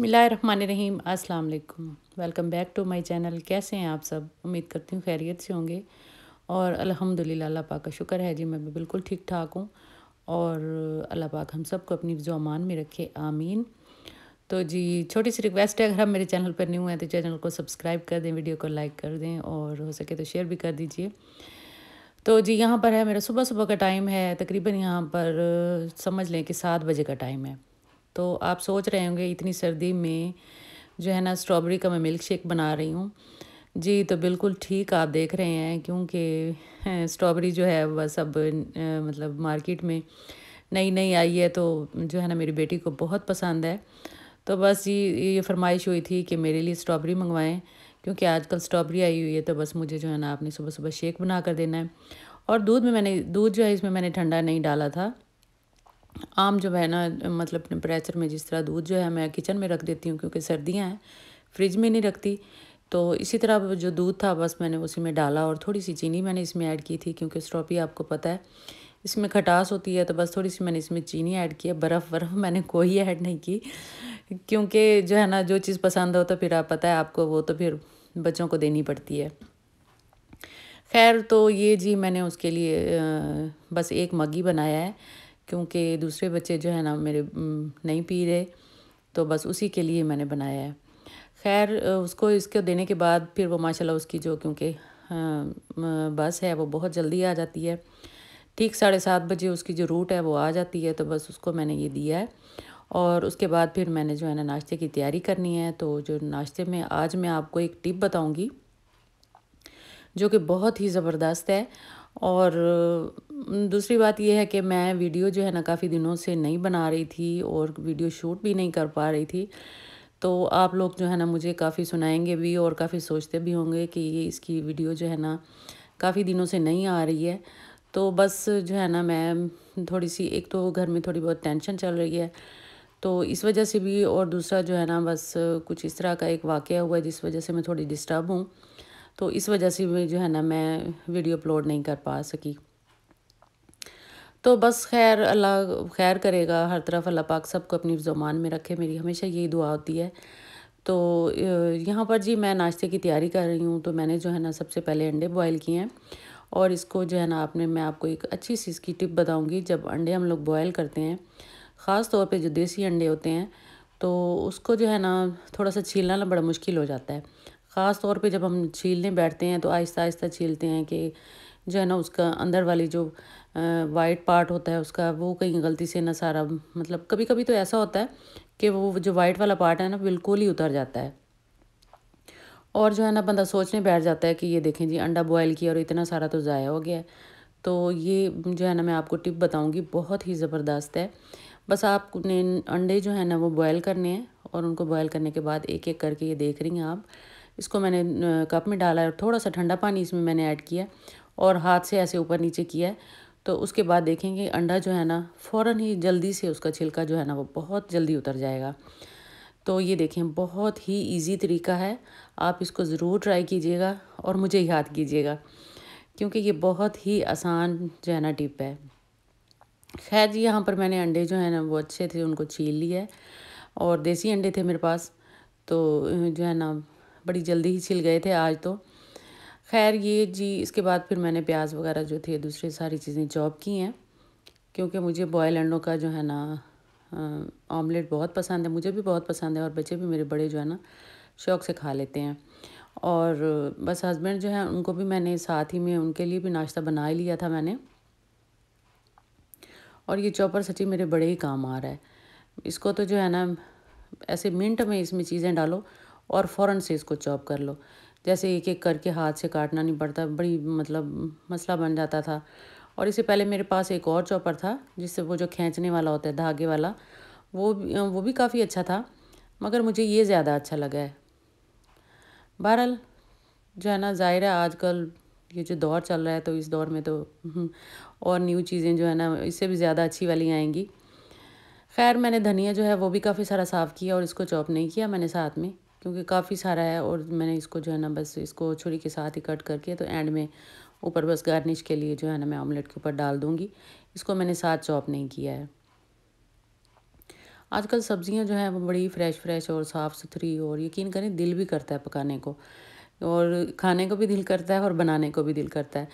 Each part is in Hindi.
बसमीम अस्सलाम welcome back to my channel कैसे हैं आप सब उम्मीद करती हूँ खैरियत से होंगे और अल्हम्दुलिल्लाह अल्लाह पाक का शुक्र है जी मैं भी बिल्कुल ठीक ठाक हूँ और अल्लाह पाक हम सब को अपनी जुमान में रखे आमीन तो जी छोटी सी रिक्वेस्ट है अगर आप मेरे चैनल पर न्यू हैं तो चैनल को सब्सक्राइब कर दें वीडियो को लाइक कर दें और हो सके तो शेयर भी कर दीजिए तो जी यहाँ पर है मेरा सुबह सुबह का टाइम है तकरीबन यहाँ पर समझ लें कि सात बजे का टाइम है तो आप सोच रहे होंगे इतनी सर्दी में जो है ना स्ट्रॉबेरी का मैं मिल्क शेक बना रही हूँ जी तो बिल्कुल ठीक आप देख रहे हैं क्योंकि स्ट्रॉबेरी जो है वह सब मतलब मार्केट में नई नई आई है तो जो है ना मेरी बेटी को बहुत पसंद है तो बस जी ये फरमाइश हुई थी कि मेरे लिए स्ट्रॉबेरी मंगवाएं क्योंकि आजकल स्ट्रॉबेरी आई हुई है तो बस मुझे जो है ना आपने सुबह सुबह शेक बना कर देना है और दूध में मैंने दूध जो है इसमें मैंने ठंडा नहीं डाला था आम जो है ना मतलब टेम्परेचर में जिस तरह दूध जो है मैं किचन में रख देती हूँ क्योंकि सर्दियाँ हैं फ्रिज में नहीं रखती तो इसी तरह जो दूध था बस मैंने उसी में डाला और थोड़ी सी चीनी मैंने इसमें ऐड की थी क्योंकि स्ट्रॉबेरी आपको पता है इसमें खटास होती है तो बस थोड़ी सी मैंने इसमें चीनी ऐड की है बर्फ़ बर्फ़ मैंने कोई ऐड नहीं की क्योंकि जो है ना जो चीज़ पसंद हो तो फिर आप पता है आपको वो तो फिर बच्चों को देनी पड़ती है खैर तो ये जी मैंने उसके लिए बस एक मगी बनाया है क्योंकि दूसरे बच्चे जो है ना मेरे नहीं पी रहे तो बस उसी के लिए मैंने बनाया है खैर उसको इसको देने के बाद फिर वो माशाल्लाह उसकी जो क्योंकि बस है वो बहुत जल्दी आ जाती है ठीक साढ़े सात बजे उसकी जो रूट है वो आ जाती है तो बस उसको मैंने ये दिया है और उसके बाद फिर मैंने जो है ना नाश्ते की तैयारी करनी है तो जो नाश्ते में आज मैं आपको एक टिप बताऊँगी जो कि बहुत ही ज़बरदस्त है और दूसरी बात यह है कि मैं वीडियो जो है ना काफ़ी दिनों से नहीं बना रही थी और वीडियो शूट भी नहीं कर पा रही थी तो आप लोग जो है ना मुझे काफ़ी सुनाएंगे भी और काफ़ी सोचते भी होंगे कि ये इसकी वीडियो जो है ना काफ़ी दिनों से नहीं आ रही है तो बस जो है ना मैं थोड़ी सी एक तो घर में थोड़ी बहुत टेंशन चल रही है तो इस वजह से भी और दूसरा जो है ना बस कुछ इस तरह का एक वाक़ हुआ जिस वजह से मैं थोड़ी डिस्टर्ब हूँ तो इस वजह से भी जो है ना मैं वीडियो अपलोड नहीं कर पा सकी तो बस खैर अल्लाह खैर करेगा हर तरफ अल्लाह पाक सबको अपनी जुबान में रखे मेरी हमेशा यही दुआ होती है तो यहाँ पर जी मैं नाश्ते की तैयारी कर रही हूँ तो मैंने जो है ना सबसे पहले अंडे बॉयल किए हैं और इसको जो है ना आपने मैं आपको एक अच्छी सी इसकी टिप बताऊँगी जब अंडे हम लोग बॉयल करते हैं ख़ास तौर पर जो देसी अंडे होते हैं तो उसको जो है ना थोड़ा सा छीलना ना बड़ा मुश्किल हो जाता है ख़ास तौर पर जब हम छीलने बैठते हैं तो आहिस्ता आहिस्ता छीलते हैं कि जो है ना उसका अंदर वाली जो वाइट पार्ट होता है उसका वो कहीं गलती से ना सारा मतलब कभी कभी तो ऐसा होता है कि वो जो वाइट वाला पार्ट है ना बिल्कुल ही उतर जाता है और जो है ना बंदा सोचने बैठ जाता है कि ये देखें जी अंडा बॉयल किया और इतना सारा तो ज़ाया हो गया है तो ये जो है ना मैं आपको टिप बताऊँगी बहुत ही ज़बरदस्त है बस आपने अंडे जो है ना वो बॉयल करने हैं और उनको बॉयल करने के बाद एक एक करके ये देख रही हैं आप इसको मैंने कप में डाला है और थोड़ा सा ठंडा पानी इसमें मैंने ऐड किया और हाथ से ऐसे ऊपर नीचे किया है तो उसके बाद देखेंगे अंडा जो है ना फ़ौर ही जल्दी से उसका छिलका जो है ना वो बहुत जल्दी उतर जाएगा तो ये देखें बहुत ही इजी तरीका है आप इसको ज़रूर ट्राई कीजिएगा और मुझे याद कीजिएगा क्योंकि ये बहुत ही आसान जो है ना टिप है खैर जी यहाँ पर मैंने अंडे जो है ना वो अच्छे थे उनको छील लिया है और देसी अंडे थे मेरे पास तो जो है ना बड़ी जल्दी ही छिल गए थे आज तो खैर ये जी इसके बाद फिर मैंने प्याज वगैरह जो थे दूसरे सारी चीज़ें चॉप की हैं क्योंकि मुझे बॉयल अंडों का जो है ना ऑमलेट बहुत पसंद है मुझे भी बहुत पसंद है और बच्चे भी मेरे बड़े जो है ना शौक़ से खा लेते हैं और बस हस्बैंड जो है उनको भी मैंने साथ ही में उनके लिए भी नाश्ता बना ही लिया था मैंने और ये चॉपर सच्ची मेरे बड़े ही काम आ रहा है इसको तो जो है ना ऐसे मिनट में इसमें चीज़ें डालो और फ़ौरन से इसको चॉप कर लो जैसे एक एक करके हाथ से काटना नहीं पड़ता बड़ी मतलब मसला बन जाता था और इससे पहले मेरे पास एक और चॉपर था जिससे वो जो खींचने वाला होता है धागे वाला वो वो भी काफ़ी अच्छा था मगर मुझे ये ज़्यादा अच्छा लगा है बहरहाल जो है ना ज़ाहिर है आजकल ये जो दौर चल रहा है तो इस दौर में तो हम्म, और न्यू चीज़ें जो है ना इससे भी ज़्यादा अच्छी वाली आएंगी खैर मैंने धनिया जो है वो भी काफ़ी सारा साफ़ किया और इसको चॉप नहीं किया मैंने साथ में क्योंकि काफ़ी सारा है और मैंने इसको जो है ना बस इसको छुरी के साथ ही कट करके तो एंड में ऊपर बस गार्निश के लिए जो है ना मैं ऑमलेट के ऊपर डाल दूँगी इसको मैंने साथ चॉप नहीं किया है आजकल सब्ज़ियाँ जो हैं वो बड़ी फ्रेश फ्रेश और साफ़ सुथरी और यकीन करें दिल भी करता है पकाने को और खाने को भी दिल करता है और बनाने को भी दिल करता है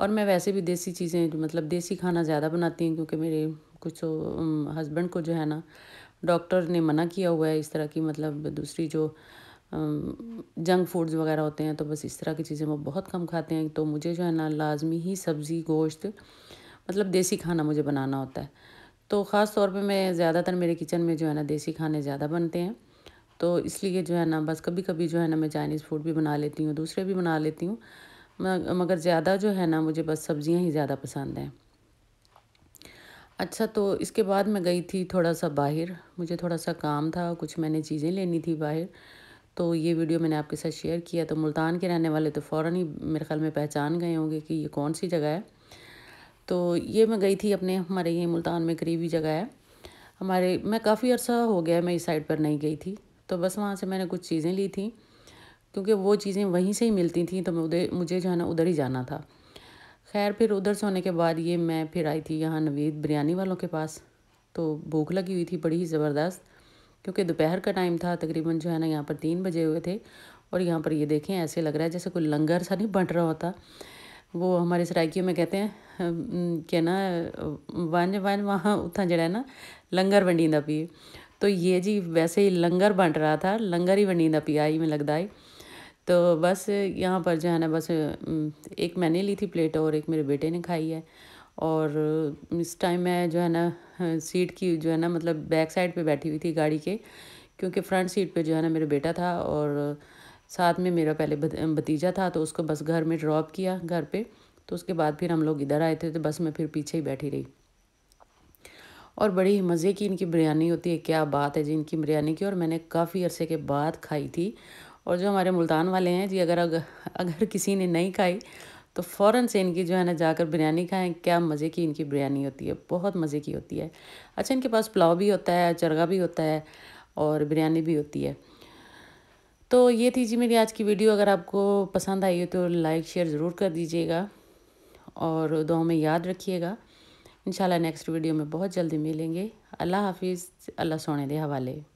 और मैं वैसे भी देसी चीज़ें मतलब देसी खाना ज़्यादा बनाती हूँ क्योंकि मेरे कुछ हस्बैंड हम्म, को जो है ना डॉक्टर ने मना किया हुआ है इस तरह की मतलब दूसरी जो जंक फूड्स वगैरह होते हैं तो बस इस तरह की चीज़ें वो बहुत कम खाते हैं तो मुझे जो है ना लाजमी ही सब्ज़ी गोश्त मतलब देसी खाना मुझे बनाना होता है तो ख़ास तौर पे मैं ज़्यादातर मेरे किचन में जो है ना देसी खाने ज़्यादा बनते हैं तो इसलिए जो है ना बस कभी कभी जो है ना मैं चाइनीज़ फूड भी बना लेती हूँ दूसरे भी बना लेती हूँ मगर ज़्यादा जो है ना मुझे बस सब्ज़ियाँ ही ज़्यादा पसंद हैं अच्छा तो इसके बाद मैं गई थी थोड़ा सा बाहर मुझे थोड़ा सा काम था कुछ मैंने चीज़ें लेनी थी बाहर तो ये वीडियो मैंने आपके साथ शेयर किया तो मुल्तान के रहने वाले तो फ़ौर ही मेरे ख्याल में पहचान गए होंगे कि ये कौन सी जगह है तो ये मैं गई थी अपने हमारे ये मुल्तान में करीबी जगह है हमारे मैं काफ़ी अर्सा हो गया मैं इस साइड पर नहीं गई थी तो बस वहाँ से मैंने कुछ चीज़ें ली थी क्योंकि वो चीज़ें वहीं से ही मिलती थी तो मैं उधर मुझे जो है ना उधर ही जाना था खैर फिर उधर से होने के बाद ये मैं फिर आई थी यहाँ नवीद बिरयानी वालों के पास तो भूख लगी हुई थी बड़ी ही ज़बरदस्त क्योंकि दोपहर का टाइम था तकरीबन जो है ना यहाँ पर तीन बजे हुए थे और यहाँ पर ये देखें ऐसे लग रहा है जैसे कोई लंगर सा नहीं बंट रहा होता वो हमारे सरायकियों में कहते हैं कि ना वन वन वहाँ उतना जड़ा है ना लंगर वंडींदा पिए तो ये जी वैसे ही लंगर बंट रहा था लंगर ही वंडींदा पिया आई में लगता है तो बस यहाँ पर जो है ना बस एक मैंने ली थी प्लेट और एक मेरे बेटे ने खाई है और इस टाइम मैं जो है ना हाँ, सीट की जो है ना मतलब बैक साइड पे बैठी हुई थी गाड़ी के क्योंकि फ्रंट सीट पे जो है ना मेरा बेटा था और साथ में मेरा पहले भतीजा था तो उसको बस घर में ड्रॉप किया घर पे तो उसके बाद फिर हम लोग इधर आए थे तो बस मैं फिर पीछे ही बैठी रही और बड़ी मज़े की इनकी बिरयानी होती है क्या बात है जी इनकी बिरयानी की और मैंने काफ़ी अरसे के बाद खाई थी और जो हमारे मुल्तान वाले हैं जी अगर अगर, अगर किसी ने नहीं खाई तो फ़ौरन से इनकी जो है ना जाकर बिरयानी खाएं क्या मज़े की इनकी बिरयानी होती है बहुत मज़े की होती है अच्छा इनके पास पुलाव भी होता है चरगा भी होता है और बिरयानी भी होती है तो ये थी जी मेरी आज की वीडियो अगर आपको पसंद आई हो तो लाइक शेयर ज़रूर कर दीजिएगा और दो में याद रखिएगा इंशाल्लाह नेक्स्ट वीडियो में बहुत जल्दी मिलेंगे अल्लाह हाफिज़ अल्लाह सोने के हवाले